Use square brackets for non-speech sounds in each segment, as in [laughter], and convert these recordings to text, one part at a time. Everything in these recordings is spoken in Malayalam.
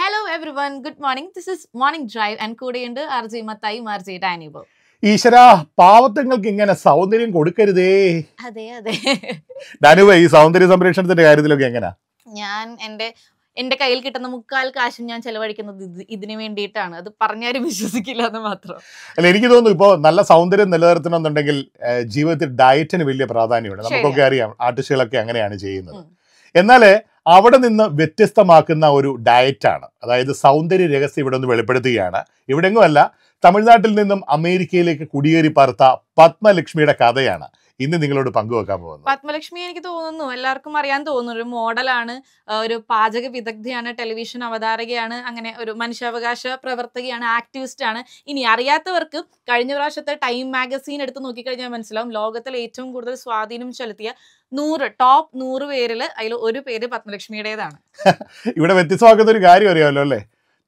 hello everyone good morning this is morning drive and കൂടെയുണ്ട് ആർ മത്തായി ആർ ജെ ഡാനിബോ ഈശ്വര പാവത്തങ്ങൾക്ക് ഇങ്ങനെ സൗന്ദര്യം കൊടുക്കരുതേ അതെ അതെ ഡാനുവ ഈ സൗന്ദര്യ സംരക്ഷണത്തിന്റെ കാര്യത്തിലൊക്കെ എങ്ങനെയാ ഞാൻ എന്റെ എന്റെ കയ്യിൽ കിട്ടുന്ന മുക്കാൽ കാശും ഞാൻ ചെലവഴിക്കുന്നത് ഇതിനു വേണ്ടിയിട്ടാണ് അത് പറഞ്ഞാലും വിശ്വസിക്കില്ല എന്ന് മാത്രം അല്ല എനിക്ക് തോന്നുന്നു ഇപ്പോ നല്ല സൗന്ദര്യം നിലനിർത്തണമെന്നുണ്ടെങ്കിൽ ജീവിതത്തിൽ ഡയറ്റിന് വലിയ പ്രാധാന്യമുണ്ട് നമുക്കൊക്കെ അറിയാം ആർട്ടിസ്റ്റുകളൊക്കെ അങ്ങനെയാണ് ചെയ്യുന്നത് എന്നാലേ അവിടെ നിന്ന് വ്യത്യസ്തമാക്കുന്ന ഒരു ഡയറ്റാണ് അതായത് സൗന്ദര്യ രഹസ്യം ഇവിടെ ഒന്ന് വെളിപ്പെടുത്തുകയാണ് ഇവിടെങ്ങുമല്ല തമിഴ്നാട്ടിൽ നിന്നും അമേരിക്കയിലേക്ക് കുടിയേറി പാർത്ത പത്മലക്ഷ്മിയുടെ കഥയാണ് ഇന്ന് നിങ്ങളോട് പങ്കുവെക്കാൻ പോകുന്നത് പത്മലക്ഷ്മി എനിക്ക് തോന്നുന്നു എല്ലാവർക്കും അറിയാൻ തോന്നുന്നു ഒരു മോഡലാണ് ഒരു പാചക വിദഗ്ധയാണ് ടെലിവിഷൻ അവതാരകയാണ് അങ്ങനെ ഒരു മനുഷ്യാവകാശ പ്രവർത്തകയാണ് ആക്ടിവിസ്റ്റ് ആണ് ഇനി അറിയാത്തവർക്ക് കഴിഞ്ഞ പ്രാവശ്യത്തെ ടൈം മാഗസീൻ എടുത്ത് നോക്കിക്കഴിഞ്ഞാൽ മനസ്സിലാവും ലോകത്തിൽ ഏറ്റവും കൂടുതൽ സ്വാധീനം ചെലുത്തിയ നൂറ് ടോപ്പ് നൂറ് പേരിൽ അതിൽ ഒരു പേര് പത്മലക്ഷ്മിയുടേതാണ് [laughs] ഇവിടെ വ്യത്യസ്തമാക്കുന്ന ഒരു കാര്യം അറിയാമല്ലോ അല്ലേ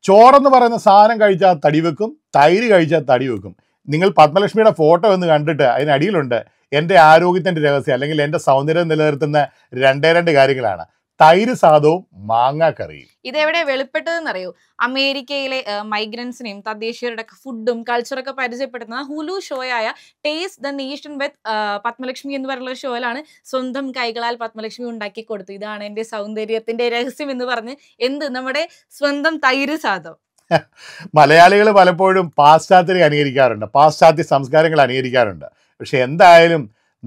ചോറെന്ന് പറയുന്ന സാധനം കഴിച്ചാൽ തടി വെക്കും തൈര് കഴിച്ചാൽ തടി വെക്കും നിങ്ങൾ പത്മലക്ഷ്മിയുടെ ഫോട്ടോ ഒന്ന് കണ്ടിട്ട് അതിനടിയിലുണ്ട് എൻ്റെ ആരോഗ്യത്തിൻ്റെ രഹസ്യം അല്ലെങ്കിൽ എൻ്റെ സൗന്ദര്യം നിലനിർത്തുന്ന രണ്ടേ രണ്ട് കാര്യങ്ങളാണ് തൈര് സാധവും മാങ്ങാ എവിടെ ഇതെവിടെ അറിയൂ അമേരിക്കയിലെ മൈഗ്രൻസിനെയും തദ്ദേശീയരുടെ ഫുഡും കൾച്ചറൊക്കെ പരിചയപ്പെടുത്തുന്ന ഹുലു ഷോയായ Taste the Nation with Padma Lakshmi എന്ന് പറയുന്ന ഷോയിലാണ് സ്വന്തം കൈകളാൽ പത്മലക്ഷ്മി ഉണ്ടാക്കി കൊടുത്തു ഇതാണ് എൻ്റെ സൗന്ദര്യത്തിൻ്റെ രഹസ്യം എന്ന് പറഞ്ഞ് എന്ത് നമ്മുടെ സ്വന്തം തൈര് സാധം മലയാളികൾ പലപ്പോഴും പാശ്ചാത്യരെ അനുകരിക്കാറുണ്ട് പാശ്ചാത്യ സംസ്കാരങ്ങൾ അനുകരിക്കാറുണ്ട് പക്ഷേ എന്തായാലും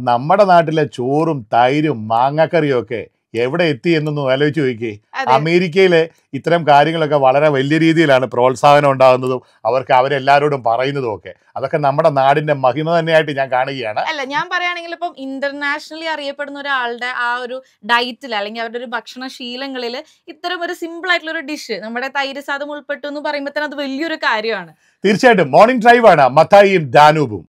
നമ്മുടെ നാട്ടിലെ ചോറും തൈരും മാങ്ങാക്കറിയും ഒക്കെ എവിടെ എത്തി എന്നൊന്നും ആലോചിച്ച് നോക്കിയേ അമേരിക്കയിലെ ഇത്തരം കാര്യങ്ങളൊക്കെ വളരെ വലിയ രീതിയിലാണ് പ്രോത്സാഹനം ഉണ്ടാകുന്നതും അവർക്ക് അവരെല്ലാവരോടും പറയുന്നതും ഒക്കെ അതൊക്കെ നമ്മുടെ നാടിന്റെ മഹിമ തന്നെയായിട്ട് ഞാൻ കാണുകയാണ് അല്ല ഞാൻ പറയുകയാണെങ്കിൽ ഇപ്പം ഇന്റർനാഷണലി അറിയപ്പെടുന്ന ഒരാളുടെ ആ ഒരു ഡയറ്റിൽ അല്ലെങ്കിൽ അവരുടെ ഒരു ഭക്ഷണ ശീലങ്ങളിൽ ഇത്തരം ഒരു സിമ്പിൾ ആയിട്ടുള്ള ഒരു ഡിഷ് നമ്മുടെ തൈര് സാധം ഉൾപ്പെട്ടു എന്ന് പറയുമ്പോൾ തന്നെ അത് വലിയൊരു കാര്യമാണ് തീർച്ചയായിട്ടും മോർണിംഗ് ഡ്രൈവ് ആണ് മത്തായിയും ഡാനൂബും